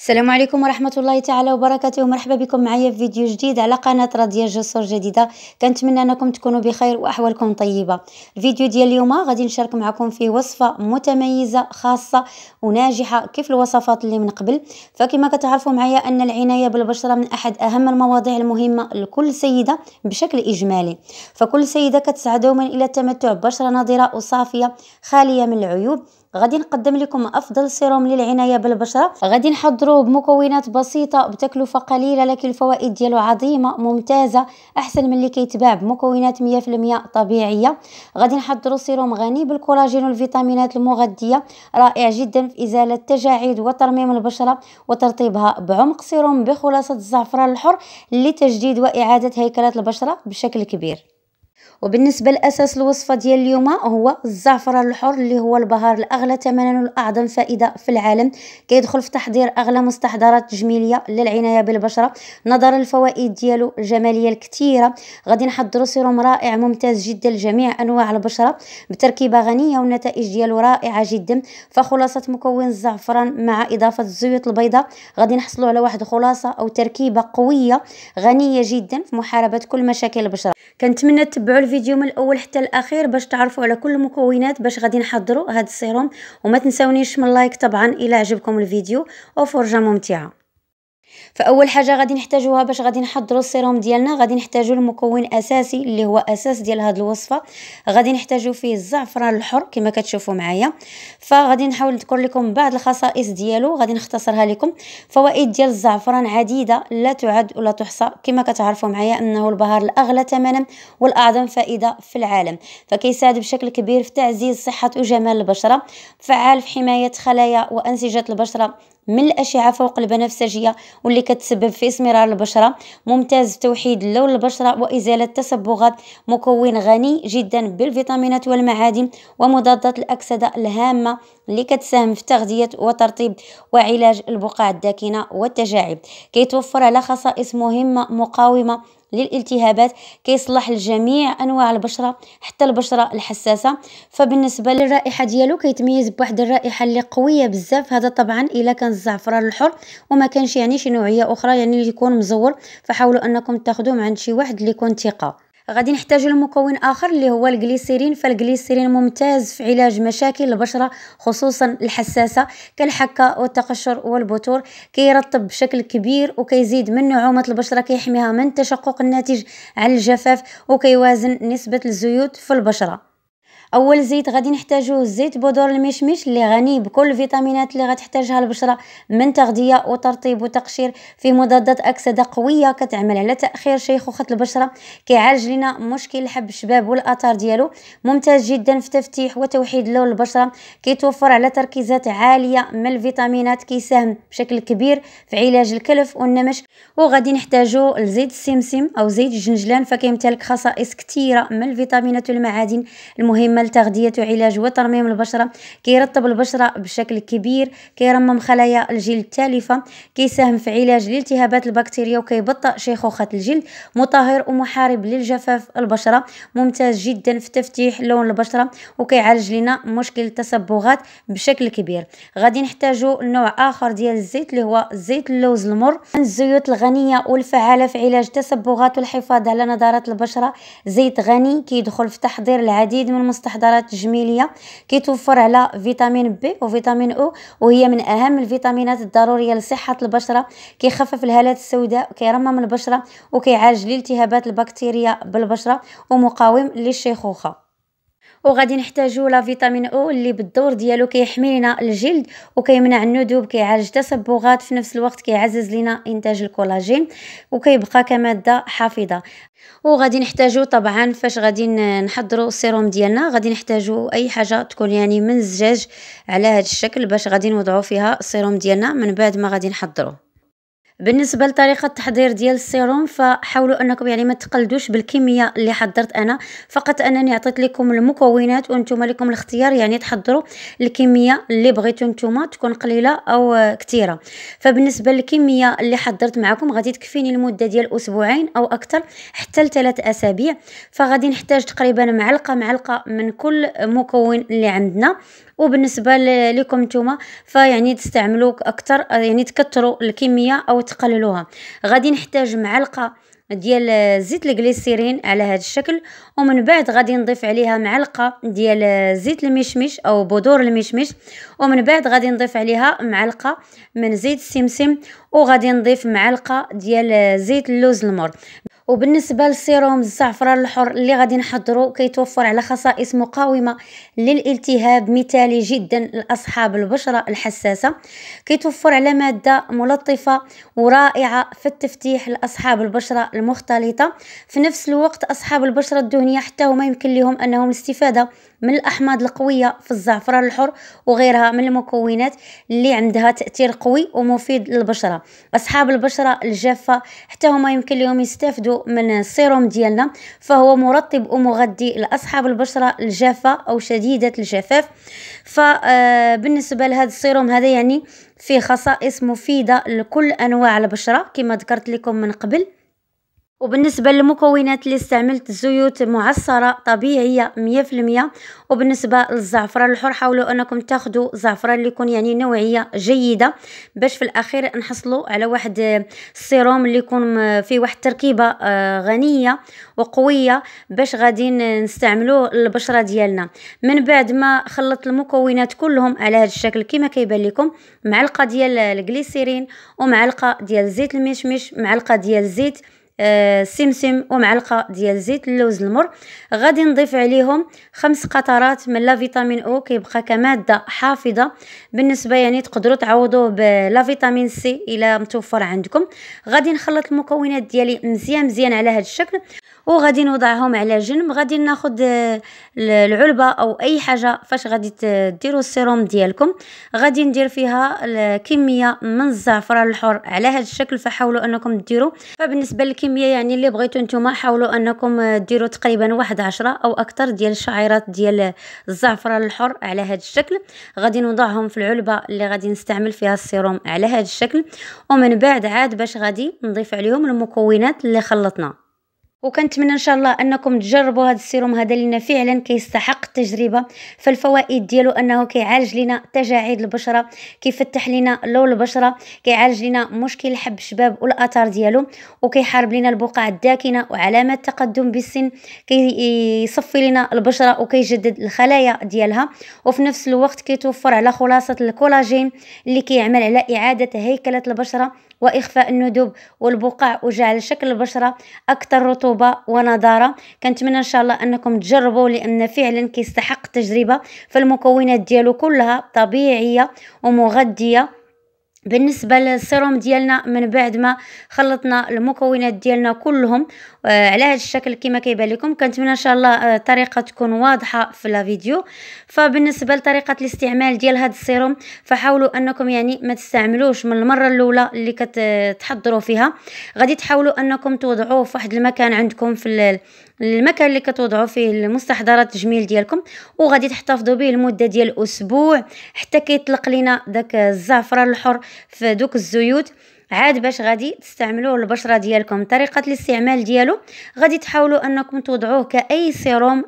السلام عليكم ورحمة الله تعالى وبركاته ومرحبا بكم معايا في فيديو جديد على قناة رادية جسور جديدة كنتمنى أنكم تكونوا بخير وأحوالكم طيبة الفيديو ديال اليوم غادي نشارك معكم فيه وصفة متميزة خاصة وناجحة كيف الوصفات اللي من قبل فكما كتعرفوا معايا أن العناية بالبشرة من أحد أهم المواضيع المهمة لكل سيدة بشكل إجمالي فكل سيدة كتسعى دوما إلى التمتع ببشرة نضرة وصافية خالية من العيوب غادي نقدم لكم افضل سيروم للعنايه بالبشره غادي نحضروه بمكونات بسيطه بتكلفه قليله لكن الفوائد ديالو عظيمه ممتازه احسن من اللي كيتباع بمكونات 100% طبيعيه غادي نحضروا سيروم غني بالكولاجين والفيتامينات المغذيه رائع جدا في ازاله التجاعيد وترميم البشره وترطيبها بعمق سيروم بخلاصه الزعفران الحر لتجديد واعاده هيكله البشره بشكل كبير وبالنسبة لأساس الوصفة ديال اليوم هو الزعفران الحر اللي هو البهار الأغلى ثمنا والأعظم فائدة في العالم كيدخل في تحضير أغلى مستحضرات تجميلية للعناية بالبشرة نظرا الفوائد ديالو الجمالية الكثيرة غادي نحضروا سيروم رائع ممتاز جدا لجميع أنواع البشرة بتركيبة غنية والنتائج ديالو رائعة جدا فخلاصة مكون الزعفران مع إضافة الزيوت البيضاء غادي نحصلوا على واحد الخلاصة أو تركيبة قوية غنية جدا في محاربة كل مشاكل البشرة كنتمنى تبع تابعوا الفيديو من الاول حتى الاخير باش تعرفوا على كل المكونات باش غادي نحضروا هذا السيروم وما تنساونيش من لايك طبعا الى عجبكم الفيديو وفرجه ممتعه فاول حاجه غادي نحتاجوها باش غادي نحضروا السيروم ديالنا غادي نحتاجوا المكون اساسي اللي هو اساس ديال هذه الوصفه غادي نحتاجوا فيه الزعفران الحر كما كتشوفوا معايا فغادي نحاول نذكر لكم بعض الخصائص ديالو غادي نختصرها لكم فوائد ديال الزعفران عديده لا تعد ولا تحصى كما كتعرفوا معايا انه البهار الاغلى ثمنا والاعظم فائده في العالم فكيساعد بشكل كبير في تعزيز صحه وجمال البشره فعال في حمايه خلايا وانسجه البشره من الأشعة فوق البنفسجية واللي كتسبب في اسمرار البشرة ممتاز في توحيد لون البشرة وإزالة التصبغات مكون غني جدا بالفيتامينات والمعادن ومضادات الأكسدة الهامة اللي كتساهم في تغذية وترطيب وعلاج البقع الداكنة والتجاعيد كيتوفر على خصائص مهمة مقاومة للالتهابات كيصلح لجميع انواع البشره حتى البشره الحساسه فبالنسبه للرائحه ديالو كيتميز بواحد الرائحه اللي قويه بزاف هذا طبعا الا كان الزعفران الحر وما كانش يعني شي نوعيه اخرى يعني اللي يكون مزور فحاولوا انكم تاخذوه عند شي واحد اللي يكون ثقه غادي نحتاج لمكون اخر اللي هو الجليسيرين فالجليسيرين ممتاز في علاج مشاكل البشره خصوصا الحساسه كالحكه والتقشر والبتور كيرطب بشكل كبير وكيزيد من نعومه البشره كيحميها من التشقق الناتج عن الجفاف وكيوازن نسبه الزيوت في البشره اول زيت غادي نحتاجوه زيت بودور المشمش اللي غني بكل الفيتامينات اللي غتحتاجها البشره من تغذيه وترطيب وتقشير فيه مضادات اكسده قويه كتعمل على تاخير شيخوخه البشره كيعالج لنا مشكل حب الشباب والاثار ديالو ممتاز جدا في تفتيح وتوحيد لون البشره كيتوفر على تركيزات عاليه من الفيتامينات كيساهم بشكل كبير في علاج الكلف والنمش وغادي نحتاجو لزيت السمسم او زيت الجنجلان فكيمتلك خصائص كثيره من الفيتامينات والمعادن المهمه عمل تغذية وعلاج وترميم البشرة كيرطب البشرة بشكل كبير كيرمم خلايا الجلد التالفة كيساهم في علاج الالتهابات البكتيرية وكيبطئ شيخوخة الجلد مطهر ومحارب للجفاف البشرة ممتاز جدا في تفتيح لون البشرة وكيعالج لنا مشكل التصبغات بشكل كبير غادي نحتاجو نوع آخر ديال الزيت اللي هو زيت اللوز المر من الزيوت الغنية والفعالة في علاج التصبغات والحفاظ على نضاره البشرة زيت غني كيدخل في تحضير العديد من المستحضرات مستحضرات تجميليه كيتوفر على فيتامين بي وفيتامين او وهي من اهم الفيتامينات الضروريه لصحه البشره كيخفف الهالات السوداء وكيرمم البشره وكيعالج الالتهابات البكتيريه بالبشره ومقاوم للشيخوخه وغادي نحتاجو لا فيتامين او اللي بالدور ديالو كيحمي لنا الجلد وكيمنع الندوب كيعالج التصبغات في نفس الوقت كيعزز لنا انتاج الكولاجين وكيبقى كماده حافظه وغادي نحتاجو طبعا فاش غادي نحضروا السيروم ديالنا غادي نحتاجو اي حاجه تكون يعني من الزجاج على هذا الشكل باش غادي نوضعو فيها السيروم ديالنا من بعد ما غادي نحضروه بالنسبه لطريقه التحضير ديال السيروم فحاولوا انكم يعني ما تقلدوش بالكميه اللي حضرت انا فقط انني عطيت لكم المكونات وانتم لكم الاختيار يعني تحضروا الكميه اللي بغيتو نتوما تكون قليله او كثيره فبالنسبه للكميه اللي حضرت معكم غادي تكفيني المده ديال اسبوعين او اكثر حتى لثلاث اسابيع فغادي نحتاج تقريبا معلقه معلقه من كل مكون اللي عندنا وبالنسبه لكم نتوما فيعني تستعملوا اكثر آه، يعني تكثروا الكميه او تقللوها غادي نحتاج معلقه ديال زيت الجليسيرين على هذا الشكل ومن بعد غادي نضيف عليها معلقه ديال زيت المشمش او بذور المشمش ومن بعد غادي نضيف عليها معلقه من زيت السمسم وغادي نضيف معلقه ديال زيت اللوز المر وبالنسبه للسيروم الزعفران الحر اللي غادي نحضرو كيتوفر على خصائص مقاومه للالتهاب مثالي جدا لاصحاب البشره الحساسه كيتوفر على ماده ملطفه ورائعه في التفتيح لاصحاب البشره المختلطه في نفس الوقت اصحاب البشره الدهنيه حتى هما يمكن لهم انهم الاستفاده من الأحماض القوية في الزعفران الحر وغيرها من المكونات اللي عندها تأثير قوي ومفيد للبشرة أصحاب البشرة الجافة حتى هما يمكن لهم يستافدوا من السيروم ديالنا فهو مرطب ومغذي لأصحاب البشرة الجافة أو شديدة الجفاف فبالنسبة آه، لهذا السيروم هذا يعني فيه خصائص مفيدة لكل أنواع البشرة كما ذكرت لكم من قبل وبالنسبة للمكونات اللي استعملت زيوت معصرة طبيعية مية في المية وبالنسبة للزعفران الحر حاولوا انكم تاخدوا زعفران اللي يكون يعني نوعية جيدة باش في الاخير نحصلوا على واحد السيروم اللي يكون فيه واحد تركيبة آه، غنية وقوية باش غادي نستعملوه للبشرة ديالنا من بعد ما خلطت المكونات كلهم على هذا الشكل كما كيبان لكم معلقة ديال الجليسيرين ومعلقة ديال زيت المشمش معلقة ديال زيت آه، سمسم ومعلقه ديال زيت اللوز المر غادي نضيف عليهم خمس قطرات من لا فيتامين او كيبقى كماده حافظه بالنسبه يعني تقدروا تعوضوه بلا فيتامين سي الا متوفر عندكم غادي نخلط المكونات ديالي مزيان مزيان على هذا الشكل وغادي نوضعهم على جنب غادي ناخد آه، العلبه او اي حاجه فاش غادي ديروا السيروم ديالكم غادي ندير فيها الكميه من الزعفران الحر على هذا الشكل فحاولوا انكم ديروا فبالنسبه للكميه يعني اللي بغيتو نتوما حاولوا انكم آه، ديروا تقريبا واحد عشرة او اكثر ديال الشعيرات ديال الزعفران الحر على هذا الشكل غادي نوضعهم في العلبه اللي غادي نستعمل فيها السيروم على هذا الشكل ومن بعد عاد باش غادي نضيف عليهم المكونات اللي خلطنا وكنتمنى ان شاء الله انكم تجربوا هذا السيروم هذا لان فعلا كيستحق التجربه فالفوائد ديالو انه كيعالج لنا تجاعيد البشره كيفتح لنا لون البشره كيعالج لنا مشكل حب الشباب والاثار ديالو وكيحارب لنا البقع الداكنه وعلامات تقدم بالسن كيصفي لنا البشره وكيجدد الخلايا ديالها وفي نفس الوقت كيتوفر على خلاصه الكولاجين اللي كيعمل على اعاده هيكله البشره وإخفاء الندوب والبقع وجعل شكل البشرة أكثر رطوبة ونضارة كنتمنى إن شاء الله أنكم تجربوا لأن فعلا كيستحق التجربة فالمكونات ديالو كلها طبيعية ومغذية بالنسبه للسيروم ديالنا من بعد ما خلطنا المكونات ديالنا كلهم آه، على هذا الشكل كما كيبان لكم كنتمنى ان شاء الله آه، الطريقه تكون واضحه في لا فيديو فبالنسبه لطريقه الاستعمال ديال هذا السيروم فحاولوا انكم يعني ما تستعملوش من المره الاولى اللي كتحضروا فيها غادي تحاولوا انكم توضعوه في واحد المكان عندكم في المكان اللي كتوضعوا فيه المستحضرات التجميل ديالكم وغادي تحتفظوا به لمده ديال اسبوع حتى كيطلق لينا داك الزعفران الحر في دوك الزيوت عاد باش غادي تستعملوه البشره ديالكم طريقه الاستعمال ديالو غادي تحاولوا انكم توضعوه كاي سيروم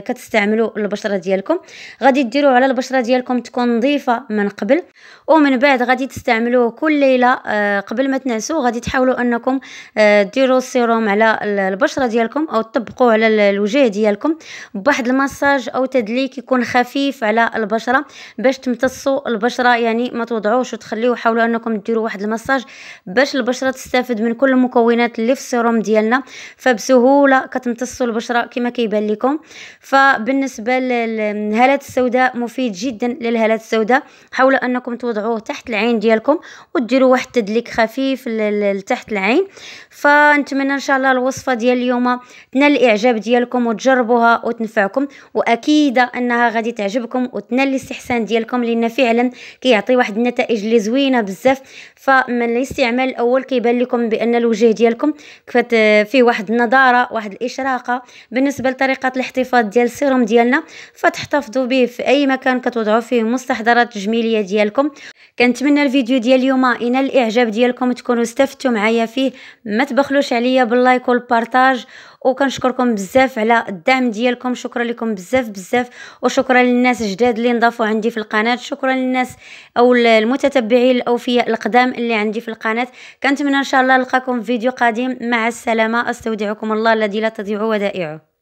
كتستعملوا البشره ديالكم غادي ديروه على البشره ديالكم تكون نظيفه من قبل ومن بعد غادي تستعملوه كل ليله آه، قبل ما تنعسوا غادي تحاولوا انكم آه، ديروا السيروم على البشره ديالكم او تطبقوه على الوجه ديالكم بواحد المساج او تدليك يكون خفيف على البشره باش تمتصوا البشره يعني ما توضعوش وتخليوه حاولوا انكم ديروا واحد المساج باش البشره تستافد من كل المكونات اللي في السيروم ديالنا فبسهوله كتمتصوا البشره كما كيبان لكم فبالنسبه للهالات السوداء مفيد جدا للهالات السوداء حاولوا انكم توضعوه تحت العين ديالكم وديروا واحد التدليك خفيف لتحت العين فنتمنى ان شاء الله الوصفه ديال اليوم تنال الاعجاب ديالكم وتجربوها وتنفعكم واكيده انها غادي تعجبكم وتنال الاستحسان ديالكم لان فعلا كيعطي واحد النتائج اللي زوينه بزاف فمن الاستعمال الاول كيبان لكم بان الوجه ديالكم كفات آه، فيه واحد النضاره واحد الاشراقه بالنسبه لطريقه الاحتفاظ ديال السيروم ديالنا فتحتفظوا به في اي مكان كتوضعوا فيه مستحضرات التجميليه ديالكم كنتمنى الفيديو ديال اليوم ينال الاعجاب ديالكم تكونوا استفدتوا معايا فيه ما تبخلوش عليا باللايك والبارطاج وكنشكركم بزاف على الدعم ديالكم شكرا لكم بزاف بزاف وشكرا للناس الجداد اللي نضافوا عندي في القناه شكرا للناس او المتتبعين الاوفياء القدام اللي عندي في القناه كنتمنى ان شاء الله نلقاكم في فيديو قادم مع السلامه استودعكم الله الذي لا تضيع ودائعه